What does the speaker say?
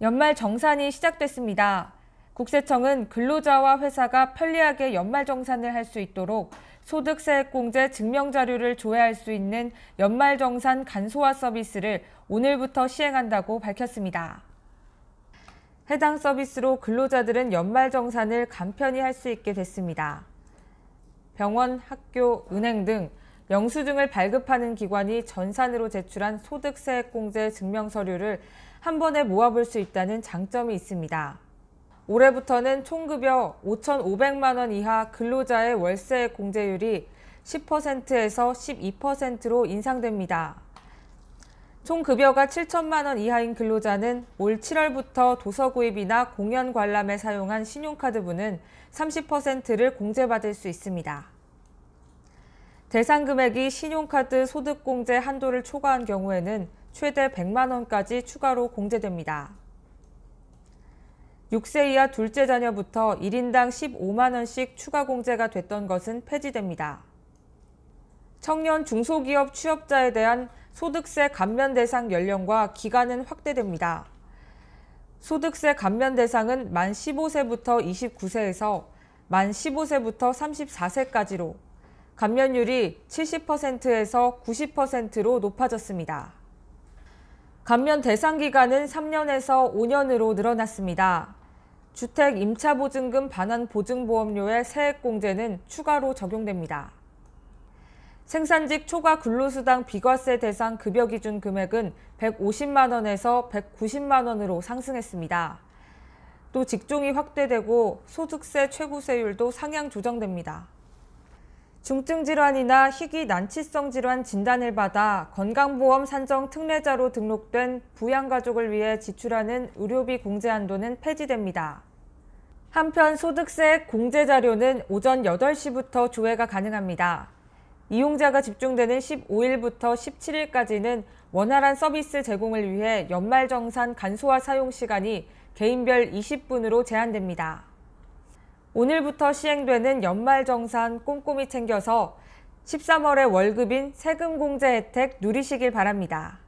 연말 정산이 시작됐습니다. 국세청은 근로자와 회사가 편리하게 연말 정산을 할 수 있도록 소득세액공제 증명자료를 조회할 수 있는 연말정산 간소화 서비스를 오늘부터 시행한다고 밝혔습니다. 해당 서비스로 근로자들은 연말정산을 간편히 할 수 있게 됐습니다. 병원, 학교, 은행 등 영수증을 발급하는 기관이 전산으로 제출한 소득세액공제 증명서류를 한 번에 모아볼 수 있다는 장점이 있습니다. 올해부터는 총급여 5,500만 원 이하 근로자의 월세 공제율이 10%에서 12%로 인상됩니다. 총 급여가 7천만 원 이하인 근로자는 올 7월부터 도서 구입이나 공연 관람에 사용한 신용카드분은 30%를 공제받을 수 있습니다. 대상 금액이 신용카드 소득공제 한도를 초과한 경우에는 최대 100만 원까지 추가로 공제됩니다. 6세 이하 둘째 자녀부터 1인당 15만 원씩 추가 공제가 됐던 것은 폐지됩니다. 청년 중소기업 취업자에 대한 소득세 감면 대상 연령과 기간은 확대됩니다. 소득세 감면 대상은 만 15세부터 29세에서 만 15세부터 34세까지로 감면율이 70%에서 90%로 높아졌습니다. 감면 대상 기간은 3년에서 5년으로 늘어났습니다. 주택 임차보증금 반환 보증보험료의 세액공제는 추가로 적용됩니다. 생산직 초과 근로수당 비과세 대상 급여 기준 금액은 150만 원에서 190만 원으로 상승했습니다. 또 직종이 확대되고 소득세 최고세율도 상향 조정됩니다. 중증 질환이나 희귀 난치성 질환 진단을 받아 건강보험 산정 특례자로 등록된 부양가족을 위해 지출하는 의료비 공제 한도는 폐지됩니다. 한편 소득세 공제 자료는 오전 8시부터 조회가 가능합니다. 이용자가 집중되는 15일부터 17일까지는 원활한 서비스 제공을 위해 연말정산 간소화 사용 시간이 개인별 20분으로 제한됩니다. 오늘부터 시행되는 연말정산 꼼꼼히 챙겨서 13월에 월급인 세금 공제 혜택 누리시길 바랍니다.